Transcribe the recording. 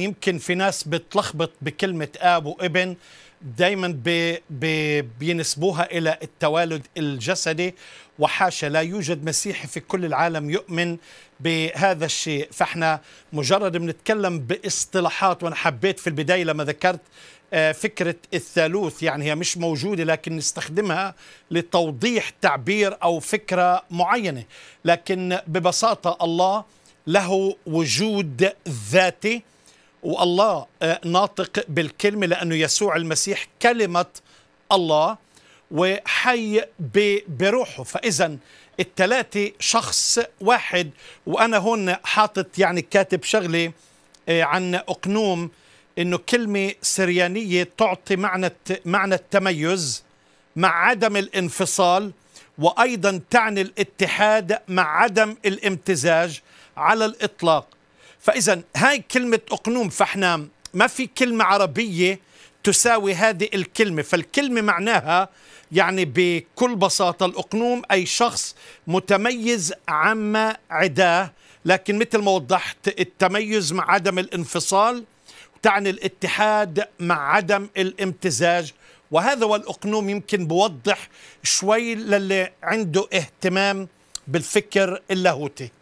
يمكن في ناس بتلخبط بكلمة آب وابن دايما بي بي بينسبوها إلى التوالد الجسدي وحاشا لا يوجد مسيحي في كل العالم يؤمن بهذا الشيء فاحنا مجرد بنتكلم باصطلاحات وانا حبيت في البداية لما ذكرت آه، فكرة الثالوث يعني هي مش موجودة لكن نستخدمها لتوضيح تعبير أو فكرة معينة لكن ببساطة الله له وجود ذاتي والله آه، ناطق بالكلمة لأنه يسوع المسيح كلمة الله وحي بروحه فإذا الثلاثة شخص واحد وأنا هون حاطط يعني كاتب شغلة آه، عن أقنوم انه كلمه سريانيه تعطي معنى معنى التميز مع عدم الانفصال وايضا تعني الاتحاد مع عدم الامتزاج على الاطلاق فإذا هاي كلمة أقنوم فإحنا ما في كلمة عربية تساوي هذه الكلمة فالكلمة معناها يعني بكل بساطة الأقنوم أي شخص متميز عما عداه لكن مثل ما وضحت التميز مع عدم الانفصال تعني الاتحاد مع عدم الامتزاج وهذا والأقنوم يمكن بوضح شوي للي عنده اهتمام بالفكر اللاهوتي